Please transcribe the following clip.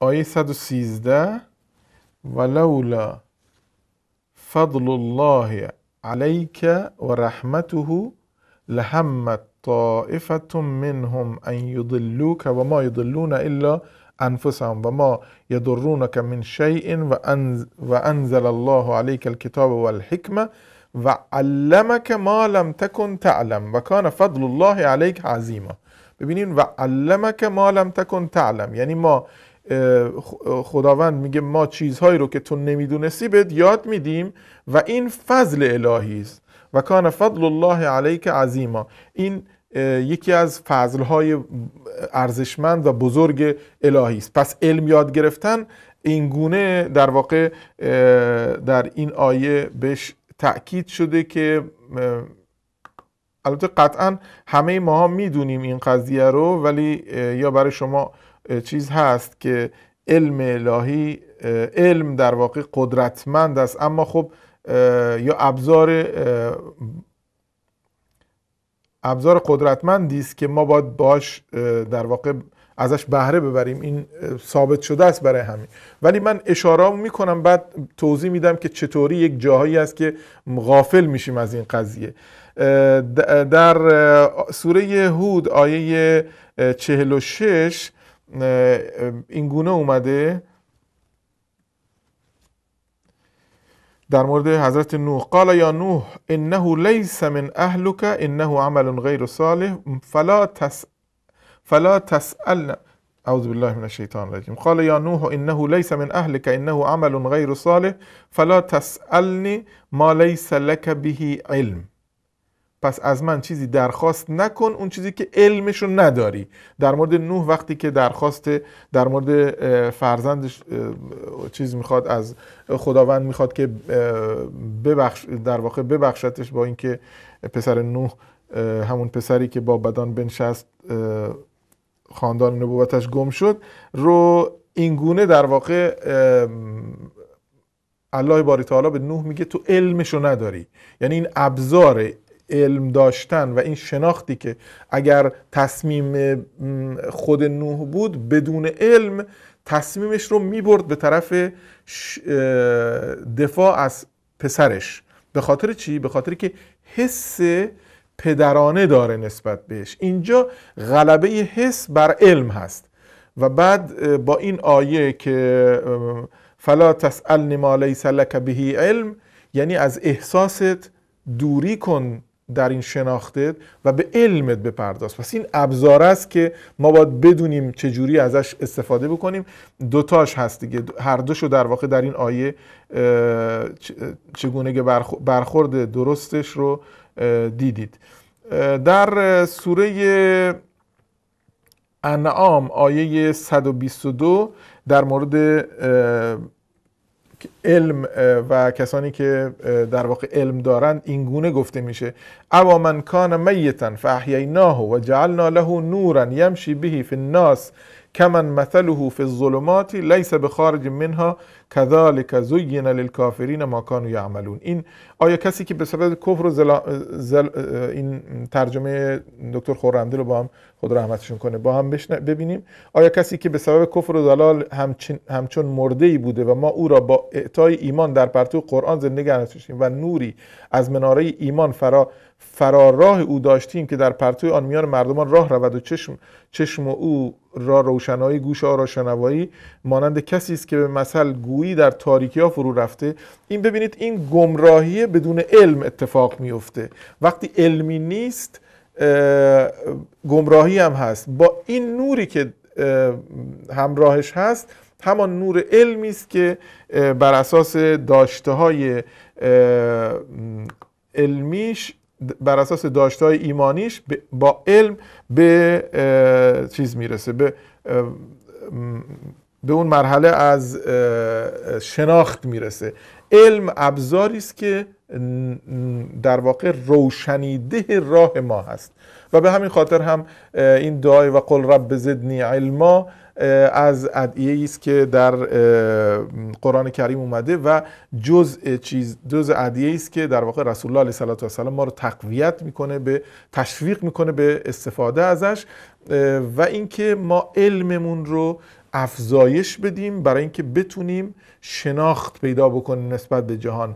آیه 113 ولولا فضل الله عليك ورحمته لهمت طائفة منهم أن يضلوك وما يضلون إلا أنفسهم وما يضرونك من شيء وأنزل الله عليك الكتاب والحكمة وعلمك ما لم تكن تعلم وكان فضل الله عليك عظيما ببینین و ما لم تكن تعلم یعنی ما خداوند میگه ما چیزهایی رو که تو نمیدونستی بهت یاد میدیم و این فضل الهی است و کان فضل الله علیک عظیما این یکی از فضلهای ارزشمند و بزرگ الهی است پس علم یاد گرفتن این گونه در واقع در این آیه بهش تأکید شده که البته قطعا همه ما ها میدونیم این قضیه رو ولی یا برای شما چیز هست که علم الهی علم در واقع قدرتمند است اما خب یا ابزار ابزار قدرتمندی است که ما باید باش در واقع ازش بهره ببریم این ثابت شده است برای همین ولی من اشاره کنم بعد توضیح میدم که چطوری یک جاهایی است که غافل میشیم از این قضیه در سوره هود آیه 46 اه، اه، اینگونه اومده در مورد حضرت نوح قال یا نوح انه لیس من اهلك انه عمل غیر صالح فلا تس فلا تسأل اعوذ بالله من الشیطان الرجیم قال یا نوح انه لیس من اهلك انه عمل غیر صالح فلا تسألنی ما لیس لك به علم پس از من چیزی درخواست نکن اون چیزی که رو نداری در مورد نوح وقتی که درخواست در مورد فرزندش چیز میخواد از خداوند میخواد که ببخش در واقع ببخشتش با اینکه پسر نوح همون پسری که با بدان بنشست خاندان نبوتش گم شد رو اینگونه در واقع الله باری تعالی به نوح میگه تو علمشو نداری یعنی این ابزار علم داشتن و این شناختی که اگر تصمیم خود نوح بود بدون علم تصمیمش رو برد به طرف دفاع از پسرش به خاطر چی؟ به خاطر که حس پدرانه داره نسبت بهش اینجا غلبه حس بر علم هست و بعد با این آیه که فلا تسأل ما سلک بهی علم یعنی از احساست دوری کن در این شناختت و به علمت بپرداز پس این ابزار است که ما باید بدونیم چجوری ازش استفاده بکنیم دوتاش هست دیگه هر دوشو در واقع در این آیه چگونه برخورد درستش رو دیدید در سوره انعام آیه 122 در مورد علم و کسانی که در واقع علم دارند این گونه گفته میشه اوا من کان میتا فاحییناه و جعلنا له نورا یمشی به فی الناس کمن مثله فی الظلمات لیس بخارج منها کذلک زین للکافرین ما کانوا یعملون این آیا کسی که به سبب کفر و زل... این ترجمه دکتر خورمدل رو با هم خدا رحمتشون کنه با هم بشن... ببینیم آیا کسی که به سبب کفر و دلال همچن... همچون مرده ای بوده و ما او را با اعطای ایمان در پرتو قرآن زنده گرداندیم و نوری از مناره ایمان فرا فرار راه او داشتیم که در پرتو آن میان مردمان راه رود و چشم چشم او را روشنایی گوش او را شنوایی مانند کسی است که به مثل گویی در تاریکی ها فرو رفته این ببینید این گمراهی بدون علم اتفاق میفته وقتی علمی نیست گمراهی هم هست با این نوری که همراهش هست همان نور علمی است که بر اساس داشته های علمیش بر اساس داشته های ایمانیش با علم به چیز میرسه به به اون مرحله از شناخت میرسه علم ابزاری است که در واقع روشنیده راه ما هست و به همین خاطر هم این دعای و قل رب زدنی علما از ادعیه است که در قرآن کریم اومده و جزء چیز جزء ادعیه است که در واقع رسول الله علیه و ما رو تقویت میکنه به تشویق میکنه به استفاده ازش و اینکه ما علممون رو افزایش بدیم برای اینکه بتونیم شناخت پیدا بکنیم نسبت به جهان